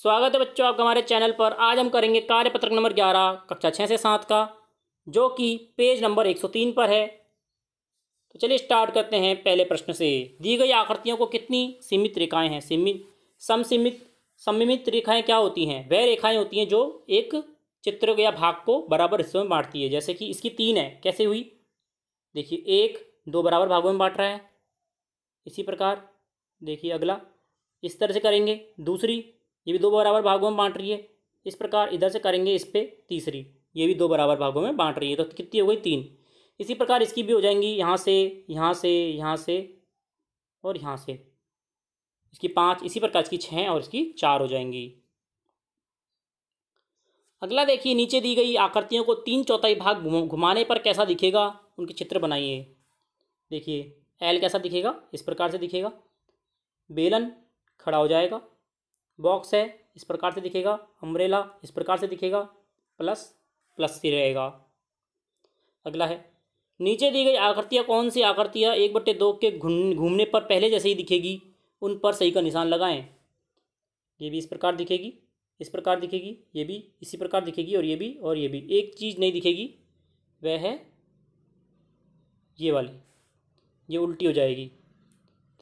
स्वागत है बच्चों आपका हमारे चैनल पर आज हम करेंगे कार्यपत्रक नंबर ग्यारह कक्षा छः से सात का जो कि पेज नंबर एक सौ तीन पर है तो चलिए स्टार्ट करते हैं पहले प्रश्न से दी गई आकृतियों को कितनी सीमित रेखाएं हैं सीमित समसीमित सममित रेखाएं क्या होती हैं वह रेखाएं होती हैं जो एक चित्र या भाग को बराबर हिस्सों में बांटती है जैसे कि इसकी तीन है कैसे हुई देखिए एक दो बराबर भागों में बांट रहा है इसी प्रकार देखिए अगला इस तरह से करेंगे दूसरी ये भी दो बराबर भागों में बांट रही है इस प्रकार इधर से करेंगे इस पर तीसरी ये भी दो बराबर भागों में बांट रही है तो कितनी हो गई तीन इसी प्रकार इसकी भी हो जाएंगी यहाँ से यहाँ से यहाँ से और यहाँ से इसकी पाँच इसी प्रकार इसकी छः और इसकी चार हो जाएंगी अगला देखिए नीचे दी गई आकृतियों को तीन चौथाई भाग घुमाने पर कैसा दिखेगा उनके चित्र बनाइए देखिए एल कैसा दिखेगा इस प्रकार से दिखेगा बेलन खड़ा हो जाएगा बॉक्स है इस प्रकार से दिखेगा अम्ब्रेला इस प्रकार से दिखेगा प्लस प्लस ही रहेगा अगला है नीचे दी गई आकृतियाँ कौन सी आकृतियाँ एक बट्टे दो के घूमने पर पहले जैसे ही दिखेगी उन पर सही का निशान लगाएं ये भी इस प्रकार दिखेगी इस प्रकार दिखेगी ये भी इसी प्रकार दिखेगी और ये भी और ये भी एक चीज़ नहीं दिखेगी वह है ये वाली ये उल्टी हो जाएगी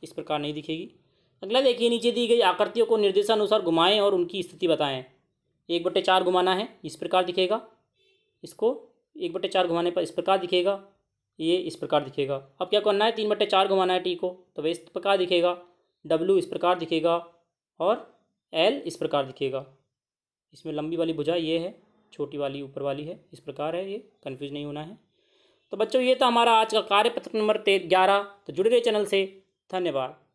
इस प्रकार नहीं दिखेगी अगला मतलब देखिए नीचे दी गई आकृतियों को निर्देशानुसार घुमाएं और उनकी स्थिति बताएं एक बटे चार घुमाना है इस प्रकार दिखेगा इसको एक बटे चार घुमाने पर इस प्रकार दिखेगा ये इस प्रकार दिखेगा अब क्या करना है तीन बटे चार घुमाना है टी को तो वह इस प्रकार दिखेगा डब्लू इस प्रकार दिखेगा और एल इस प्रकार दिखेगा इसमें लंबी वाली भुजा ये है छोटी वाली ऊपर वाली है इस प्रकार है ये कन्फ्यूज नहीं होना है तो बच्चों ये था हमारा आज का कार्यपत्र नंबर ग्यारह तो जुड़े रहे चैनल से धन्यवाद